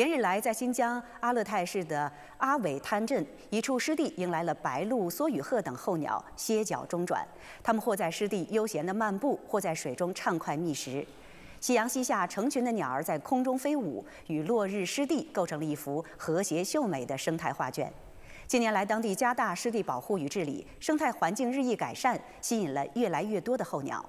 连日来，在新疆阿勒泰市的阿伟滩镇一处湿地，迎来了白鹭、梭羽鹤等候鸟歇脚中转。它们或在湿地悠闲地漫步，或在水中畅快觅食。夕阳西下，成群的鸟儿在空中飞舞，与落日湿地构成了一幅和谐秀美的生态画卷。近年来，当地加大湿地保护与治理，生态环境日益改善，吸引了越来越多的候鸟。